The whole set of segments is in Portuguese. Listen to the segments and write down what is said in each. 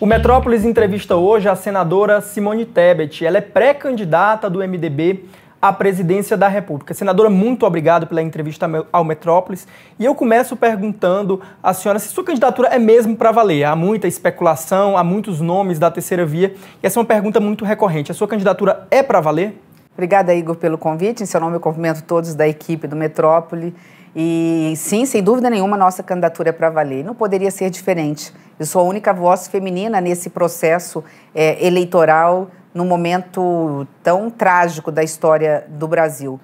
O Metrópolis entrevista hoje a senadora Simone Tebet. Ela é pré-candidata do MDB à presidência da República. Senadora, muito obrigado pela entrevista ao Metrópolis. E eu começo perguntando à senhora se sua candidatura é mesmo para valer. Há muita especulação, há muitos nomes da terceira via. E essa é uma pergunta muito recorrente. A sua candidatura é para valer? Obrigada, Igor, pelo convite. Em seu nome, eu cumprimento todos da equipe do Metrópole e sim, sem dúvida nenhuma, nossa candidatura é para valer. Não poderia ser diferente. Eu sou a única voz feminina nesse processo é, eleitoral, num momento tão trágico da história do Brasil.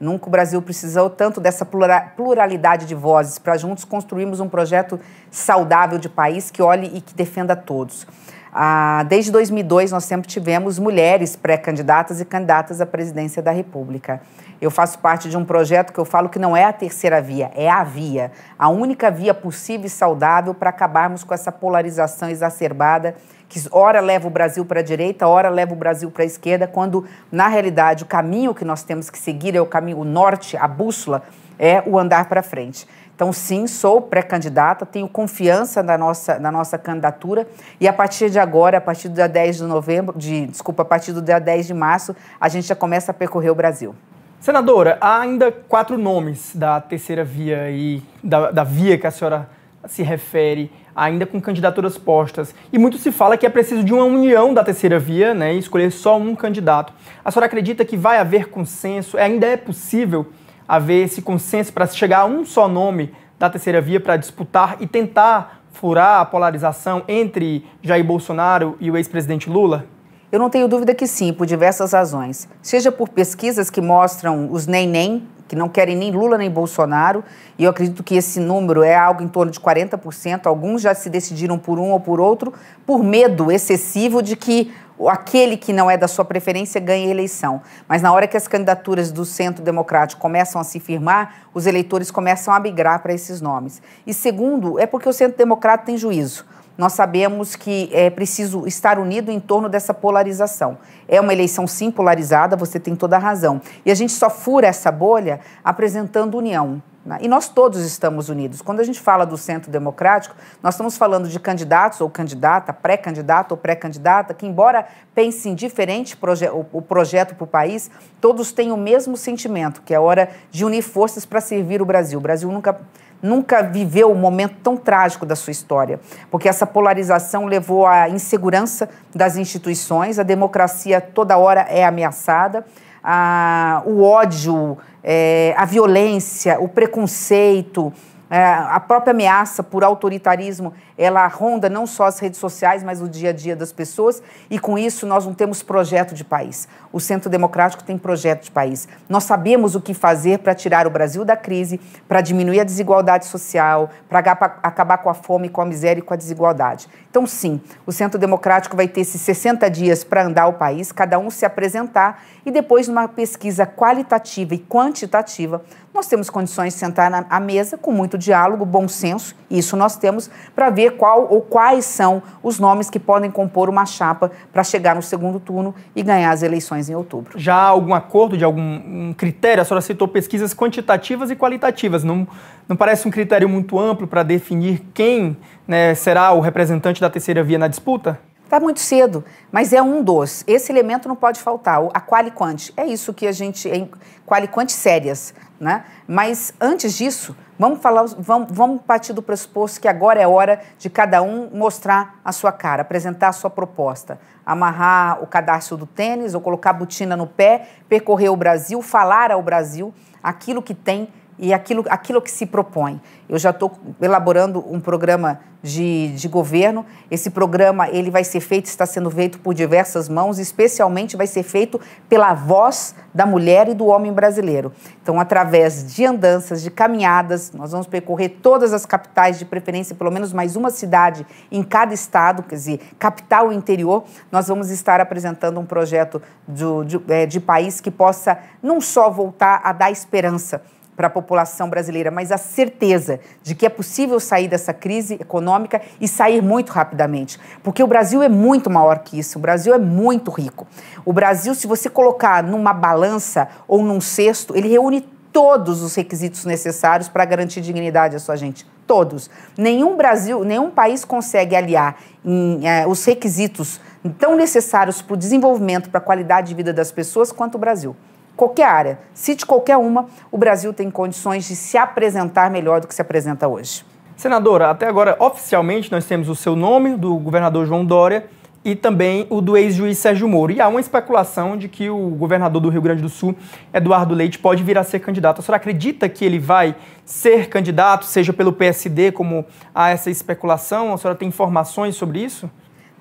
Nunca o Brasil precisou tanto dessa pluralidade de vozes para juntos construirmos um projeto saudável de país que olhe e que defenda todos. Ah, desde 2002, nós sempre tivemos mulheres pré-candidatas e candidatas à presidência da República. Eu faço parte de um projeto que eu falo que não é a terceira via, é a via, a única via possível e saudável para acabarmos com essa polarização exacerbada que ora leva o Brasil para a direita, ora leva o Brasil para a esquerda, quando na realidade o caminho que nós temos que seguir é o caminho norte, a bússola é o andar para frente. Então, sim, sou pré-candidata, tenho confiança na nossa, na nossa candidatura e a partir de agora, a partir do dia 10 de novembro, de, desculpa, a partir do dia 10 de março, a gente já começa a percorrer o Brasil. Senadora, há ainda quatro nomes da terceira via e da, da via que a senhora se refere, ainda com candidaturas postas. E muito se fala que é preciso de uma união da terceira via, né, e escolher só um candidato. A senhora acredita que vai haver consenso? É, ainda é possível haver esse consenso para chegar a um só nome da terceira via para disputar e tentar furar a polarização entre Jair Bolsonaro e o ex-presidente Lula? Eu não tenho dúvida que sim, por diversas razões. Seja por pesquisas que mostram os nem-nem, que não querem nem Lula nem Bolsonaro, e eu acredito que esse número é algo em torno de 40%, alguns já se decidiram por um ou por outro, por medo excessivo de que aquele que não é da sua preferência ganhe a eleição. Mas na hora que as candidaturas do centro democrático começam a se firmar, os eleitores começam a migrar para esses nomes. E segundo, é porque o centro democrático tem juízo nós sabemos que é preciso estar unido em torno dessa polarização. É uma eleição sim polarizada, você tem toda a razão. E a gente só fura essa bolha apresentando união. Né? E nós todos estamos unidos. Quando a gente fala do centro democrático, nós estamos falando de candidatos ou candidata, pré-candidato ou pré-candidata, que, embora pensem diferente proje o projeto para o país, todos têm o mesmo sentimento, que é hora de unir forças para servir o Brasil. O Brasil nunca nunca viveu um momento tão trágico da sua história, porque essa polarização levou à insegurança das instituições, a democracia toda hora é ameaçada, a, o ódio, é, a violência, o preconceito, é, a própria ameaça por autoritarismo, ela ronda não só as redes sociais, mas o dia a dia das pessoas. E com isso nós não temos projeto de país. O Centro Democrático tem projeto de país. Nós sabemos o que fazer para tirar o Brasil da crise, para diminuir a desigualdade social, para acabar com a fome, com a miséria e com a desigualdade. Então, sim, o Centro Democrático vai ter esses 60 dias para andar o país, cada um se apresentar e depois, numa pesquisa qualitativa e quantitativa, nós temos condições de sentar na, à mesa com muito diálogo, bom senso, isso nós temos, para ver qual ou quais são os nomes que podem compor uma chapa para chegar no segundo turno e ganhar as eleições em outubro. Já há algum acordo de algum um critério? A senhora citou pesquisas quantitativas e qualitativas. Não, não parece um critério muito amplo para definir quem né, será o representante da terceira via na disputa? Está muito cedo, mas é um dos. Esse elemento não pode faltar, a qualicante. É isso que a gente. É qualicante sérias. Né? Mas antes disso, vamos, falar, vamos, vamos partir do pressuposto que agora é hora de cada um mostrar a sua cara, apresentar a sua proposta. Amarrar o cadarço do tênis ou colocar a botina no pé, percorrer o Brasil, falar ao Brasil aquilo que tem e aquilo, aquilo que se propõe. Eu já estou elaborando um programa de, de governo. Esse programa ele vai ser feito, está sendo feito por diversas mãos, especialmente vai ser feito pela voz da mulher e do homem brasileiro. Então, através de andanças, de caminhadas, nós vamos percorrer todas as capitais, de preferência pelo menos mais uma cidade em cada estado, quer dizer, capital e interior. Nós vamos estar apresentando um projeto de, de, é, de país que possa não só voltar a dar esperança, para a população brasileira, mas a certeza de que é possível sair dessa crise econômica e sair muito rapidamente. Porque o Brasil é muito maior que isso, o Brasil é muito rico. O Brasil, se você colocar numa balança ou num cesto, ele reúne todos os requisitos necessários para garantir dignidade à sua gente. Todos. Nenhum Brasil, nenhum país consegue aliar em, eh, os requisitos tão necessários para o desenvolvimento, para a qualidade de vida das pessoas quanto o Brasil qualquer área, cite qualquer uma, o Brasil tem condições de se apresentar melhor do que se apresenta hoje. Senadora, até agora, oficialmente, nós temos o seu nome, do governador João Dória, e também o do ex-juiz Sérgio Moro. E há uma especulação de que o governador do Rio Grande do Sul, Eduardo Leite, pode vir a ser candidato. A senhora acredita que ele vai ser candidato, seja pelo PSD, como há essa especulação? A senhora tem informações sobre isso?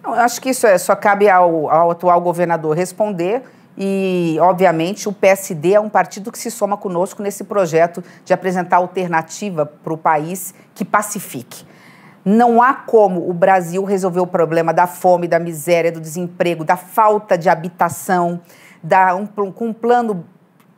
Não, acho que isso é, só cabe ao, ao atual governador responder e, obviamente, o PSD é um partido que se soma conosco nesse projeto de apresentar alternativa para o país que pacifique. Não há como o Brasil resolver o problema da fome, da miséria, do desemprego, da falta de habitação, da, um, com um plano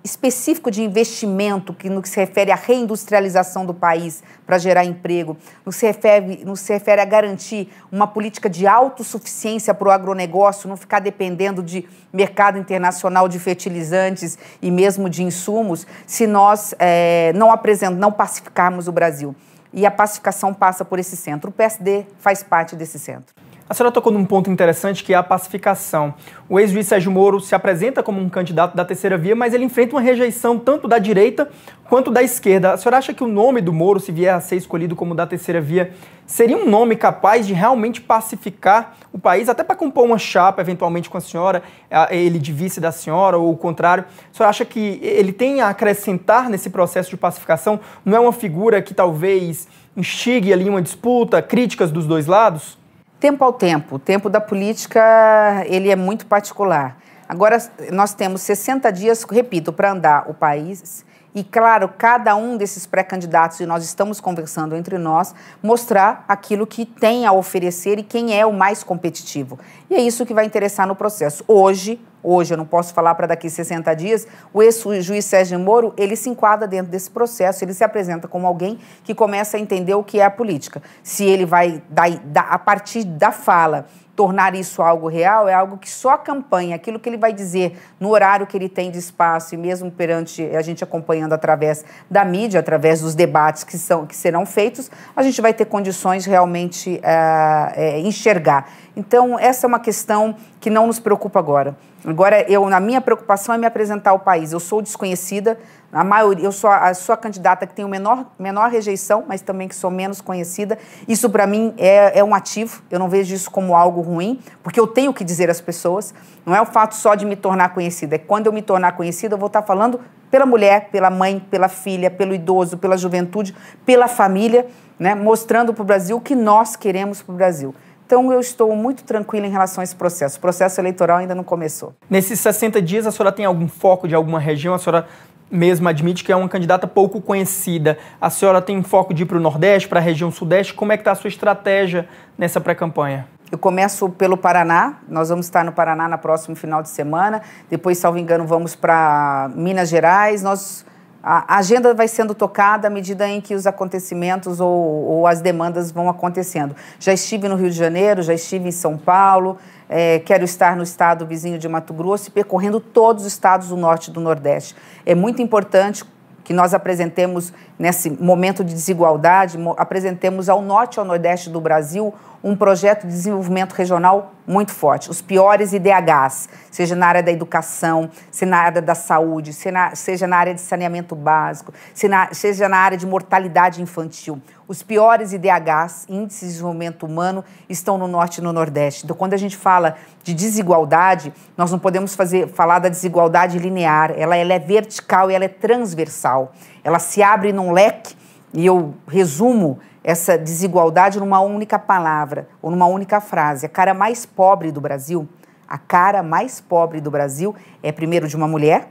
específico de investimento que no que se refere à reindustrialização do país para gerar emprego, no que, se refere, no se refere a garantir uma política de autossuficiência para o agronegócio, não ficar dependendo de mercado internacional de fertilizantes e mesmo de insumos, se nós é, não apresentamos, não pacificarmos o Brasil. E a pacificação passa por esse centro. O PSD faz parte desse centro. A senhora tocou num ponto interessante que é a pacificação. O ex-juiz Sérgio Moro se apresenta como um candidato da terceira via, mas ele enfrenta uma rejeição tanto da direita quanto da esquerda. A senhora acha que o nome do Moro, se vier a ser escolhido como da terceira via, seria um nome capaz de realmente pacificar o país, até para compor uma chapa eventualmente com a senhora, ele de vice da senhora ou o contrário? A senhora acha que ele tem a acrescentar nesse processo de pacificação? Não é uma figura que talvez instigue ali uma disputa, críticas dos dois lados? Tempo ao tempo. O tempo da política ele é muito particular. Agora, nós temos 60 dias, repito, para andar o país. E, claro, cada um desses pré-candidatos, e nós estamos conversando entre nós, mostrar aquilo que tem a oferecer e quem é o mais competitivo. E é isso que vai interessar no processo. Hoje, hoje, eu não posso falar para daqui 60 dias, o ex-juiz Sérgio Moro, ele se enquadra dentro desse processo, ele se apresenta como alguém que começa a entender o que é a política. Se ele vai, da, a partir da fala, tornar isso algo real, é algo que só a campanha, aquilo que ele vai dizer no horário que ele tem de espaço e mesmo perante a gente acompanhando através da mídia, através dos debates que, são, que serão feitos, a gente vai ter condições realmente é, é, enxergar. Então, essa é uma questão que não nos preocupa agora. Agora, eu, na minha preocupação é me apresentar ao país. Eu sou desconhecida, a maioria, eu sou a, sou candidata que tem o menor, menor rejeição, mas também que sou menos conhecida. Isso, para mim, é, é um ativo. Eu não vejo isso como algo ruim, porque eu tenho que dizer às pessoas. Não é o fato só de me tornar conhecida, é quando eu me tornar conhecida, eu vou estar falando pela mulher, pela mãe, pela filha, pelo idoso, pela juventude, pela família, né? mostrando para o Brasil o que nós queremos para o Brasil. Então, eu estou muito tranquila em relação a esse processo. O processo eleitoral ainda não começou. Nesses 60 dias, a senhora tem algum foco de alguma região? A senhora mesmo admite que é uma candidata pouco conhecida. A senhora tem foco de ir para o Nordeste, para a região Sudeste. Como é que está a sua estratégia nessa pré-campanha? Eu começo pelo Paraná. Nós vamos estar no Paraná no próximo final de semana. Depois, salvo engano, vamos para Minas Gerais. Nós a agenda vai sendo tocada à medida em que os acontecimentos ou, ou, as demandas vão acontecendo. Já estive no Rio de Janeiro, já estive em São Paulo, é, quero estar no estado vizinho de Mato Grosso e percorrendo todos os estados do Norte e do Nordeste. É muito importante que nós apresentemos, nesse momento de desigualdade, apresentemos ao Norte e ao Nordeste do Brasil um projeto de desenvolvimento regional muito forte. Os piores IDHs, seja na área da educação, seja na área da saúde, seja na, seja na área de saneamento básico, seja na, seja na área de mortalidade infantil. Os piores IDHs, índices de desenvolvimento humano, estão no norte e no nordeste. Então, quando a gente fala de desigualdade, nós não podemos fazer, falar da desigualdade linear. Ela, ela é vertical e ela é transversal. Ela se abre num leque e eu resumo essa desigualdade numa única palavra ou numa única frase. A cara mais pobre do Brasil, a cara mais pobre do Brasil é primeiro de uma mulher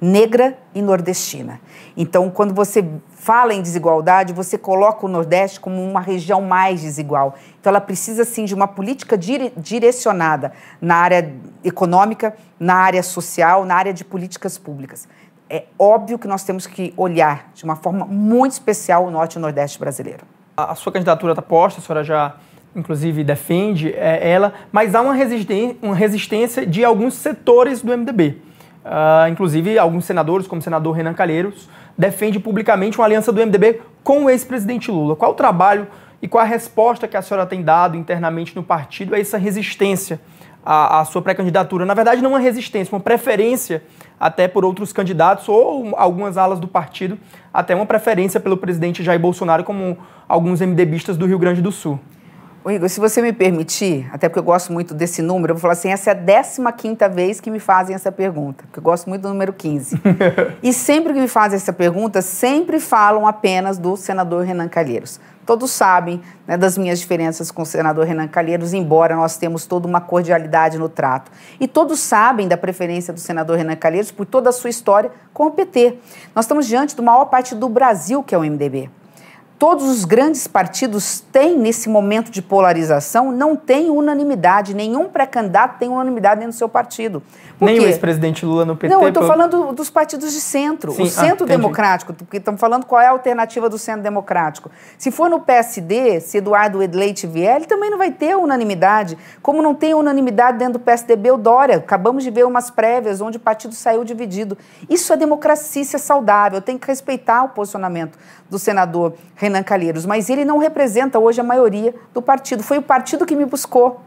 negra e nordestina. Então, quando você fala em desigualdade, você coloca o Nordeste como uma região mais desigual. Então, ela precisa sim de uma política dire direcionada na área econômica, na área social, na área de políticas públicas é óbvio que nós temos que olhar de uma forma muito especial o norte e o nordeste brasileiro. A, a sua candidatura está posta, a senhora já, inclusive, defende é, ela, mas há uma, uma resistência de alguns setores do MDB. Uh, ah, inclusive, alguns senadores, como o senador Renan Calheiros, defende publicamente uma aliança do MDB com o ex-presidente Lula. Qual o trabalho e qual a resposta que a senhora tem dado internamente no partido a essa resistência a, a sua pré-candidatura. Na verdade, não uma é resistência, uma preferência até por outros candidatos ou algumas alas do partido, até uma preferência pelo presidente Jair Bolsonaro, como alguns MDBistas do Rio Grande do Sul. Ô Igor, se você me permitir, até porque eu gosto muito desse número, eu vou falar assim, essa é a 15 vez que me fazem essa pergunta, porque eu gosto muito do número 15. e sempre que me fazem essa pergunta, sempre falam apenas do senador Renan Calheiros. Todos sabem né, das minhas diferenças com o senador Renan Calheiros, embora nós temos toda uma cordialidade no trato. E todos sabem da preferência do senador Renan Calheiros por toda a sua história com o PT. Nós estamos diante do maior parte do Brasil, que é o MDB todos os grandes partidos têm nesse momento de polarização, não tem unanimidade. Nenhum pré-candidato tem unanimidade dentro do seu partido. Nem o ex-presidente Lula no PT. Não, eu estou pelo... falando dos partidos de centro. Sim. O ah, centro ah, democrático, porque estamos falando qual é a alternativa do centro democrático. Se for no PSD, se Eduardo Edleite vier, ele também não vai ter unanimidade. Como não tem unanimidade dentro do PSDB, o Dória. Acabamos de ver umas prévias onde o partido saiu dividido. Isso é democracia, isso é saudável. Tem que respeitar o posicionamento do senador Renan Renan Calheiros, mas ele não representa hoje a maioria do partido. Foi o partido que me buscou.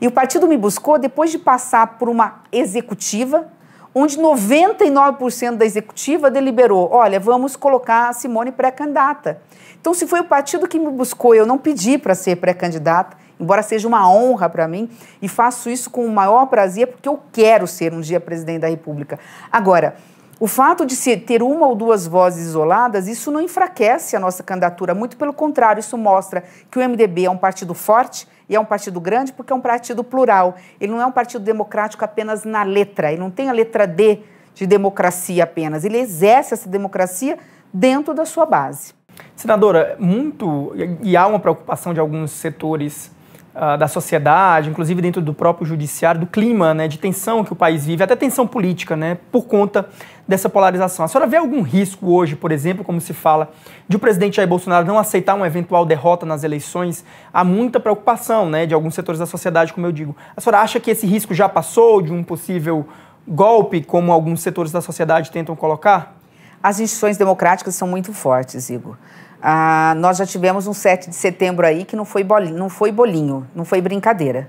E o partido me buscou depois de passar por uma executiva, onde 99% da executiva deliberou: olha, vamos colocar a Simone pré-candidata. Então, se foi o partido que me buscou, eu não pedi para ser pré-candidata, embora seja uma honra para mim, e faço isso com o maior prazer, porque eu quero ser um dia presidente da República. Agora, o fato de se ter uma ou duas vozes isoladas, isso não enfraquece a nossa candidatura, muito pelo contrário, isso mostra que o MDB é um partido forte e é um partido grande porque é um partido plural. Ele não é um partido democrático apenas na letra, ele não tem a letra D de democracia apenas, ele exerce essa democracia dentro da sua base. Senadora, muito e há uma preocupação de alguns setores ah, da sociedade, inclusive dentro do próprio judiciário, do clima né, de tensão que o país vive, até tensão política, né, por conta dessa polarização. A senhora vê algum risco hoje, por exemplo, como se fala, de o presidente Jair Bolsonaro não aceitar uma eventual derrota nas eleições? Há muita preocupação né, de alguns setores da sociedade, como eu digo. A senhora acha que esse risco já passou de um possível golpe, como alguns setores da sociedade tentam colocar? As instituições democráticas são muito fortes, Igor. Ah, nós já tivemos um 7 de setembro aí que não foi, bolinho, não foi bolinho, não foi brincadeira.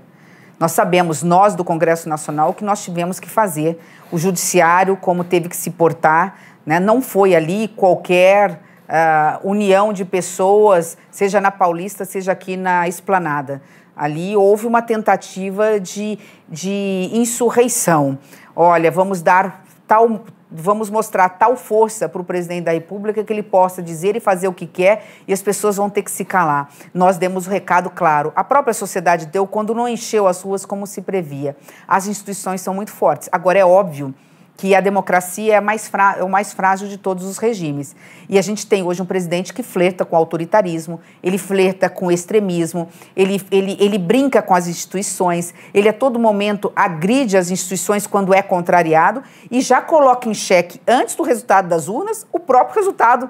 Nós sabemos, nós do Congresso Nacional, que nós tivemos que fazer. O Judiciário, como teve que se portar, né? não foi ali qualquer ah, união de pessoas, seja na Paulista, seja aqui na Esplanada. Ali houve uma tentativa de, de insurreição. Olha, vamos dar tal, vamos mostrar tal força para o presidente da República que ele possa dizer e fazer o que quer e as pessoas vão ter que se calar. Nós demos o um recado claro. A própria sociedade deu quando não encheu as ruas como se previa. As instituições são muito fortes. Agora, é óbvio que a democracia é, mais é o mais frágil de todos os regimes. E a gente tem hoje um presidente que flerta com autoritarismo, ele flerta com extremismo, ele, ele, ele brinca com as instituições, ele a todo momento agride as instituições quando é contrariado e já coloca em xeque, antes do resultado das urnas, o próprio resultado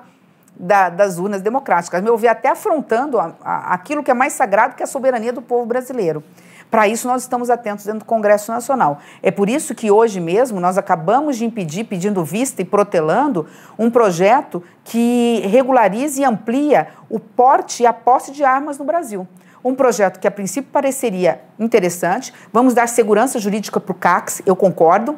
da, das urnas democráticas. Meu ver, até afrontando a, a, aquilo que é mais sagrado, que é a soberania do povo brasileiro. Para isso, nós estamos atentos dentro do Congresso Nacional. É por isso que hoje mesmo nós acabamos de impedir, pedindo vista e protelando, um projeto que regularize e amplia o porte e a posse de armas no Brasil um projeto que a princípio pareceria interessante. Vamos dar segurança jurídica para o CACS, eu concordo.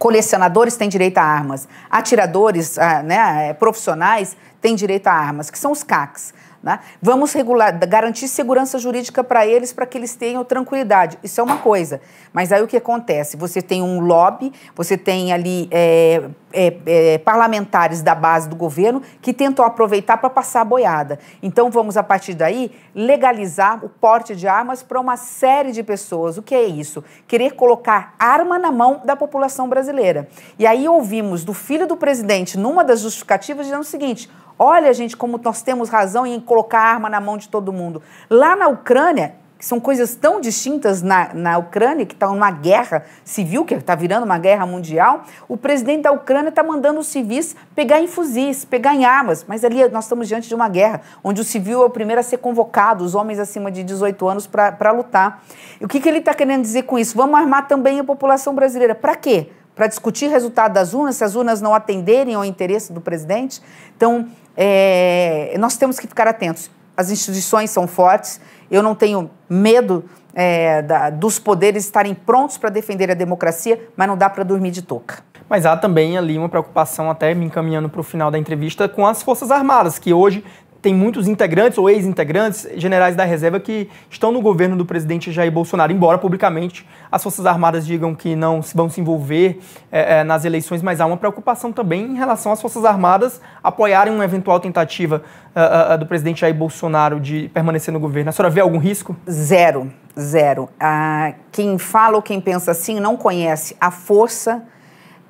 Colecionadores têm direito a armas, atiradores ah, né, eh, profissionais têm direito a armas, que são os CACs. Né? Vamos regular, garantir segurança jurídica para eles, para que eles tenham tranquilidade. Isso é uma coisa. Mas aí o que acontece? Você tem um lobby, você tem ali é, é, é, parlamentares da base do governo que tentam aproveitar para passar a boiada. Então vamos, a partir daí, legalizar o porte de armas para uma série de pessoas. O que é isso? Querer colocar arma na mão da população brasileira. E aí ouvimos do filho do presidente, numa das justificativas, dizendo o seguinte Olha, gente, como nós temos razão em colocar arma na mão de todo mundo. Lá na Ucrânia, que são coisas tão distintas na, na Ucrânia, que está numa guerra civil, que está virando uma guerra mundial, o presidente da Ucrânia está mandando os civis pegar em fuzis, pegar em armas. Mas ali nós estamos diante de uma guerra, onde o civil é o primeiro a ser convocado, os homens acima de 18 anos, para lutar. E o que, que ele está querendo dizer com isso? Vamos armar também a população brasileira. Para quê? para discutir resultado das urnas, se as urnas não atenderem ao interesse do presidente. Então, é, nós temos que ficar atentos. As instituições são fortes, eu não tenho medo é, da, dos poderes estarem prontos para defender a democracia, mas não dá para dormir de touca. Mas há também ali uma preocupação, até me encaminhando para o final da entrevista, com as Forças Armadas, que hoje tem muitos integrantes ou ex-integrantes generais da reserva que estão no governo do presidente Jair Bolsonaro, embora publicamente as Forças Armadas digam que não vão se envolver é, nas eleições, mas há uma preocupação também em relação às Forças Armadas apoiarem uma eventual tentativa uh, uh, do presidente Jair Bolsonaro de permanecer no governo. A senhora vê algum risco? Zero, zero. Ah, quem fala ou quem pensa assim não conhece a força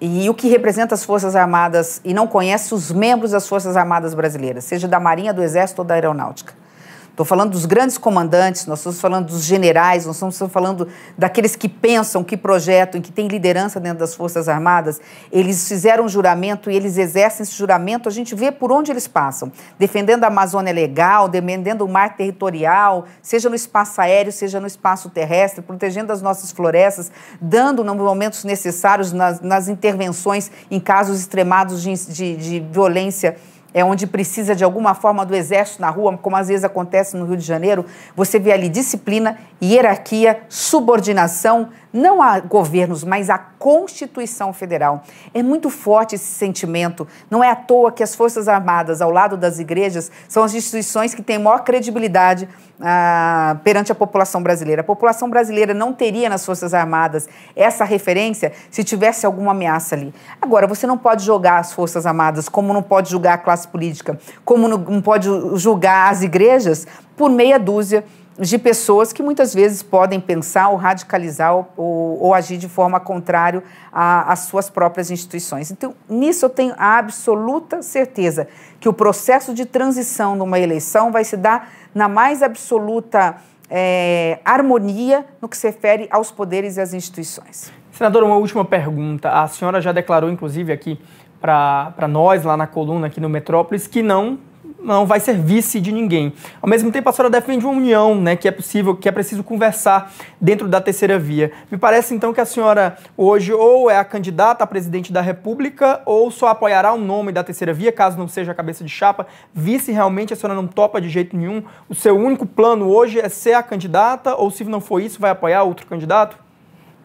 e o que representa as Forças Armadas e não conhece os membros das Forças Armadas brasileiras, seja da Marinha, do Exército ou da Aeronáutica. Estou falando dos grandes comandantes, nós estamos falando dos generais, nós estamos falando daqueles que pensam, que projetam, que têm liderança dentro das Forças Armadas. Eles fizeram um juramento e eles exercem esse juramento. A gente vê por onde eles passam, defendendo a Amazônia legal, defendendo o mar territorial, seja no espaço aéreo, seja no espaço terrestre, protegendo as nossas florestas, dando nos momentos necessários nas, nas intervenções em casos extremados de, de, de violência é onde precisa de alguma forma do exército na rua, como às vezes acontece no Rio de Janeiro, você vê ali disciplina hierarquia, subordinação, não a governos, mas a Constituição Federal. É muito forte esse sentimento. Não é à toa que as Forças Armadas, ao lado das igrejas, são as instituições que têm maior credibilidade ah, perante a população brasileira. A população brasileira não teria nas Forças Armadas essa referência se tivesse alguma ameaça ali. Agora, você não pode jogar as Forças Armadas, como não pode julgar a classe política, como não pode julgar as igrejas, por meia dúzia de pessoas que muitas vezes podem pensar ou radicalizar ou, ou, agir de forma contrária às suas próprias instituições. Então, nisso eu tenho a absoluta certeza que o processo de transição numa eleição vai se dar na mais absoluta é, harmonia no que se refere aos poderes e às instituições. Senadora, uma última pergunta. A senhora já declarou, inclusive, aqui para nós, lá na coluna, aqui no Metrópolis, que não não vai ser vice de ninguém. Ao mesmo tempo, a senhora defende uma união, né, que é possível, que é preciso conversar dentro da terceira via. Me parece então que a senhora hoje ou é a candidata a presidente da República ou só apoiará o nome da terceira via, caso não seja a cabeça de chapa. Vice realmente a senhora não topa de jeito nenhum. O seu único plano hoje é ser a candidata ou se não for isso, vai apoiar outro candidato?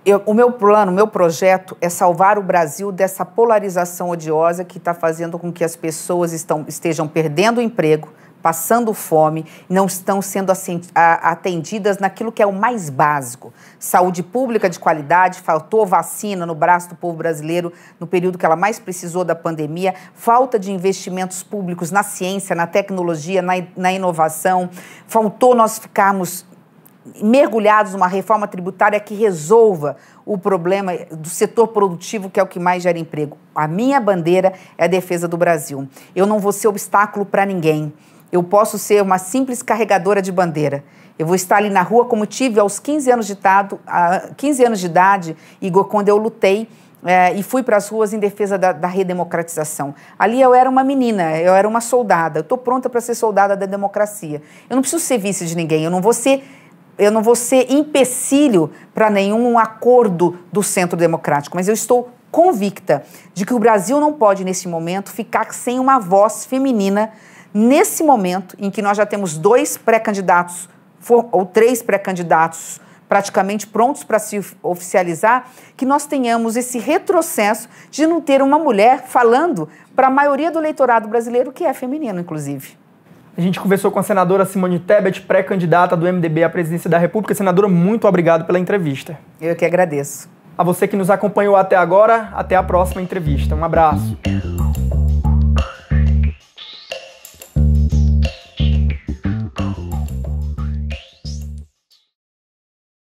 eu, o meu plano, o meu projeto é salvar o Brasil dessa polarização odiosa que está fazendo com que as pessoas estão, estejam perdendo o emprego, passando fome, não estão sendo atendidas naquilo que é o mais básico. Saúde pública de qualidade, faltou vacina no braço do povo brasileiro no período que ela mais precisou da pandemia, falta de investimentos públicos na ciência, na tecnologia, na, na inovação, faltou nós ficarmos mergulhados numa reforma tributária que resolva o problema do setor produtivo, que é o que mais gera emprego. A minha bandeira é a defesa do Brasil. Eu não vou ser obstáculo para ninguém. Eu posso ser uma simples carregadora de bandeira. Eu vou estar ali na rua como tive aos 15 anos de, 15 anos de idade, Igor, quando eu lutei é, e fui para as ruas em defesa da, da, redemocratização. Ali eu era uma menina, eu era uma soldada. Eu estou pronta para ser soldada da democracia. Eu não preciso ser vice de ninguém, eu não vou ser eu não vou ser empecilho para nenhum acordo do centro democrático, mas eu estou convicta de que o Brasil não pode, nesse momento, ficar sem uma voz feminina, nesse momento em que nós já temos dois pré-candidatos, ou três pré-candidatos praticamente prontos para se oficializar, que nós tenhamos esse retrocesso de não ter uma mulher falando para a maioria do eleitorado brasileiro, que é feminino, inclusive. A gente conversou com a senadora Simone Tebet, pré-candidata do MDB à presidência da República. Senadora, muito obrigado pela entrevista. Eu que agradeço. A você que nos acompanhou até agora, até a próxima entrevista. Um abraço.